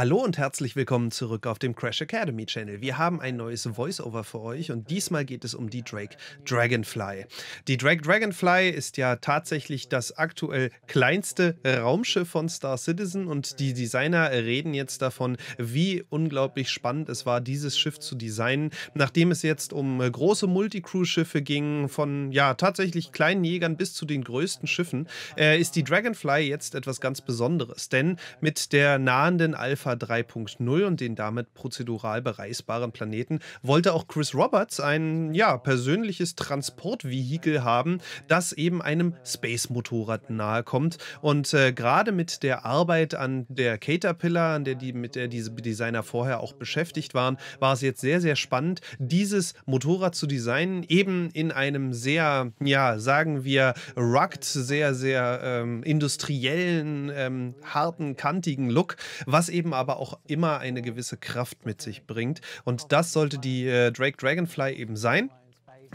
Hallo und herzlich willkommen zurück auf dem Crash Academy Channel. Wir haben ein neues Voiceover für euch und diesmal geht es um die Drake Dragonfly. Die Drake Dragonfly ist ja tatsächlich das aktuell kleinste Raumschiff von Star Citizen und die Designer reden jetzt davon, wie unglaublich spannend es war, dieses Schiff zu designen, nachdem es jetzt um große Multicrew-Schiffe ging, von ja tatsächlich kleinen Jägern bis zu den größten Schiffen, äh, ist die Dragonfly jetzt etwas ganz Besonderes, denn mit der nahenden Alpha Alpha 3.0 und den damit prozedural bereisbaren Planeten wollte auch Chris Roberts ein ja, persönliches Transportvehikel haben, das eben einem Space-Motorrad nahe kommt. Und äh, gerade mit der Arbeit an der Caterpillar, an der die, mit der diese Designer vorher auch beschäftigt waren, war es jetzt sehr, sehr spannend, dieses Motorrad zu designen, eben in einem sehr, ja, sagen wir, rugged, sehr, sehr ähm, industriellen, ähm, harten, kantigen Look, was eben Leben aber auch immer eine gewisse Kraft mit sich bringt. Und das sollte die äh, Drake Dragonfly eben sein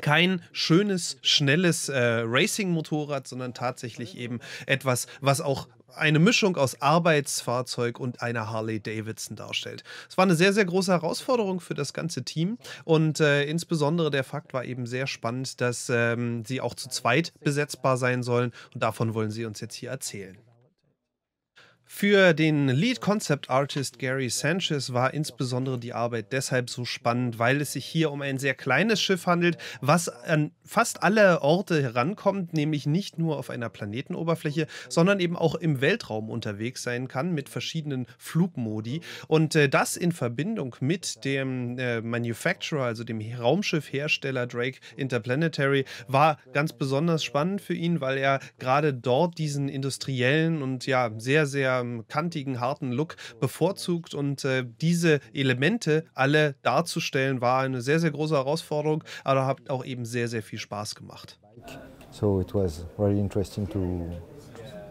kein schönes, schnelles äh, Racing-Motorrad, sondern tatsächlich eben etwas, was auch eine Mischung aus Arbeitsfahrzeug und einer Harley Davidson darstellt. Es war eine sehr, sehr große Herausforderung für das ganze Team und äh, insbesondere der Fakt war eben sehr spannend, dass ähm, sie auch zu zweit besetzbar sein sollen und davon wollen sie uns jetzt hier erzählen. Für den Lead Concept Artist Gary Sanchez war insbesondere die Arbeit deshalb so spannend, weil es sich hier um ein sehr kleines Schiff handelt, was an fast alle Orte herankommt, nämlich nicht nur auf einer Planetenoberfläche, sondern eben auch im Weltraum unterwegs sein kann mit verschiedenen Flugmodi. Und äh, das in Verbindung mit dem äh, Manufacturer, also dem Raumschiffhersteller Drake Interplanetary, war ganz besonders spannend für ihn, weil er gerade dort diesen industriellen und ja sehr, sehr ähm, kantigen, harten Look bevorzugt und äh, diese Elemente alle darzustellen war eine sehr, sehr große Herausforderung, aber hat auch eben sehr, sehr viel Spaß gemacht. So it was really interesting to,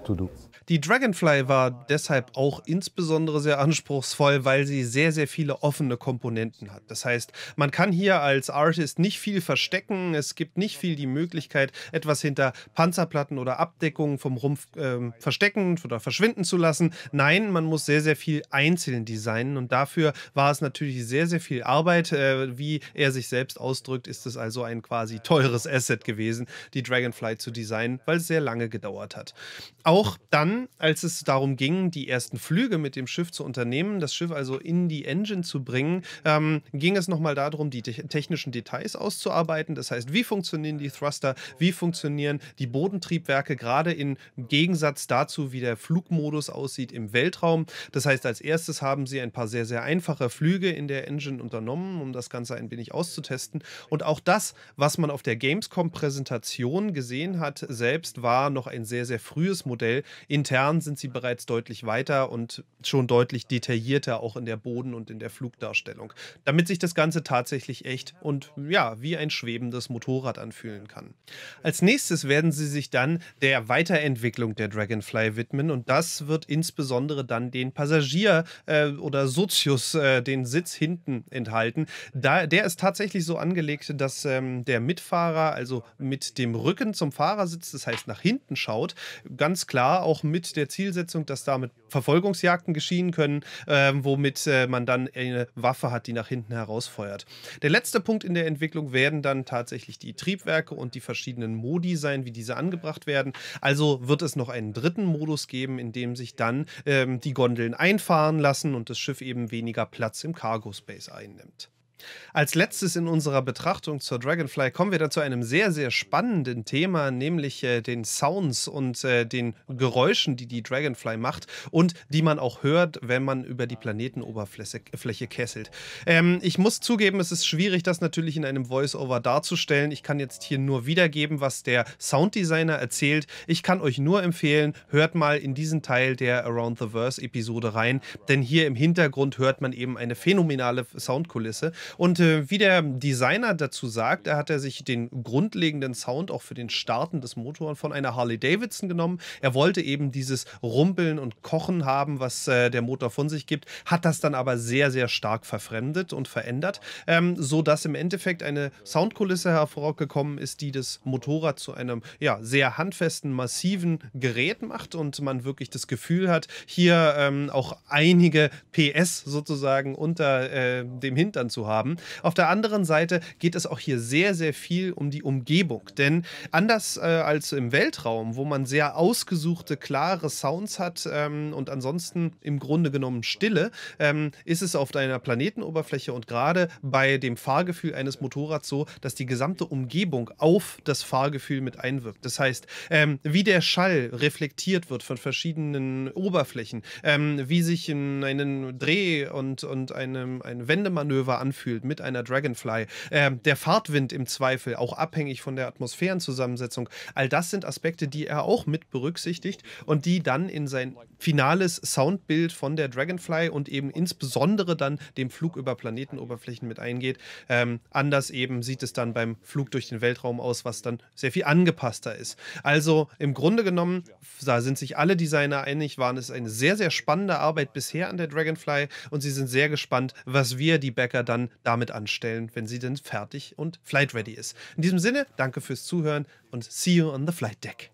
to do. Die Dragonfly war deshalb auch insbesondere sehr anspruchsvoll, weil sie sehr, sehr viele offene Komponenten hat. Das heißt, man kann hier als Artist nicht viel verstecken. Es gibt nicht viel die Möglichkeit, etwas hinter Panzerplatten oder Abdeckungen vom Rumpf äh, verstecken oder verschwinden zu lassen. Nein, man muss sehr, sehr viel einzeln designen und dafür war es natürlich sehr, sehr viel Arbeit. Äh, wie er sich selbst ausdrückt, ist es also ein quasi teures Asset gewesen, die Dragonfly zu designen, weil es sehr lange gedauert hat. Auch dann dann, als es darum ging, die ersten Flüge mit dem Schiff zu unternehmen, das Schiff also in die Engine zu bringen, ähm, ging es nochmal darum, die te technischen Details auszuarbeiten. Das heißt, wie funktionieren die Thruster, wie funktionieren die Bodentriebwerke, gerade im Gegensatz dazu, wie der Flugmodus aussieht im Weltraum. Das heißt, als erstes haben sie ein paar sehr, sehr einfache Flüge in der Engine unternommen, um das Ganze ein wenig auszutesten. Und auch das, was man auf der Gamescom-Präsentation gesehen hat, selbst war noch ein sehr, sehr frühes Modell, in Intern sind sie bereits deutlich weiter und schon deutlich detaillierter, auch in der Boden- und in der Flugdarstellung, damit sich das Ganze tatsächlich echt und ja, wie ein schwebendes Motorrad anfühlen kann. Als nächstes werden sie sich dann der Weiterentwicklung der Dragonfly widmen und das wird insbesondere dann den Passagier äh, oder Sozius, äh, den Sitz hinten enthalten. Da, der ist tatsächlich so angelegt, dass ähm, der Mitfahrer also mit dem Rücken zum Fahrersitz, das heißt nach hinten schaut, ganz klar auch mit mit der Zielsetzung, dass damit Verfolgungsjagden geschehen können, äh, womit äh, man dann eine Waffe hat, die nach hinten herausfeuert. Der letzte Punkt in der Entwicklung werden dann tatsächlich die Triebwerke und die verschiedenen Modi sein, wie diese angebracht werden. Also wird es noch einen dritten Modus geben, in dem sich dann ähm, die Gondeln einfahren lassen und das Schiff eben weniger Platz im Cargo Space einnimmt. Als letztes in unserer Betrachtung zur Dragonfly kommen wir dann zu einem sehr, sehr spannenden Thema, nämlich äh, den Sounds und äh, den Geräuschen, die die Dragonfly macht und die man auch hört, wenn man über die Planetenoberfläche kesselt. Ähm, ich muss zugeben, es ist schwierig, das natürlich in einem Voice-Over darzustellen. Ich kann jetzt hier nur wiedergeben, was der Sounddesigner erzählt. Ich kann euch nur empfehlen, hört mal in diesen Teil der Around the Verse-Episode rein, denn hier im Hintergrund hört man eben eine phänomenale Soundkulisse und äh, wie der Designer dazu sagt, er hat er sich den grundlegenden Sound auch für den Starten des Motors von einer Harley Davidson genommen. Er wollte eben dieses Rumpeln und Kochen haben, was äh, der Motor von sich gibt, hat das dann aber sehr, sehr stark verfremdet und verändert, ähm, sodass im Endeffekt eine Soundkulisse hervorgekommen ist, die das Motorrad zu einem ja, sehr handfesten, massiven Gerät macht und man wirklich das Gefühl hat, hier ähm, auch einige PS sozusagen unter äh, dem Hintern zu haben haben. Auf der anderen Seite geht es auch hier sehr, sehr viel um die Umgebung. Denn anders äh, als im Weltraum, wo man sehr ausgesuchte, klare Sounds hat ähm, und ansonsten im Grunde genommen Stille, ähm, ist es auf deiner Planetenoberfläche und gerade bei dem Fahrgefühl eines Motorrads so, dass die gesamte Umgebung auf das Fahrgefühl mit einwirkt. Das heißt, ähm, wie der Schall reflektiert wird von verschiedenen Oberflächen, ähm, wie sich in einem Dreh und, und einem, ein Wendemanöver anfühlt, fühlt mit einer Dragonfly, äh, der Fahrtwind im Zweifel, auch abhängig von der Atmosphärenzusammensetzung, all das sind Aspekte, die er auch mit berücksichtigt und die dann in sein finales Soundbild von der Dragonfly und eben insbesondere dann dem Flug über Planetenoberflächen mit eingeht. Ähm, anders eben sieht es dann beim Flug durch den Weltraum aus, was dann sehr viel angepasster ist. Also im Grunde genommen, da sind sich alle Designer einig, waren es eine sehr, sehr spannende Arbeit bisher an der Dragonfly und sie sind sehr gespannt, was wir, die Bäcker, dann damit anstellen, wenn sie denn fertig und flight ready ist. In diesem Sinne, danke fürs Zuhören und see you on the flight deck.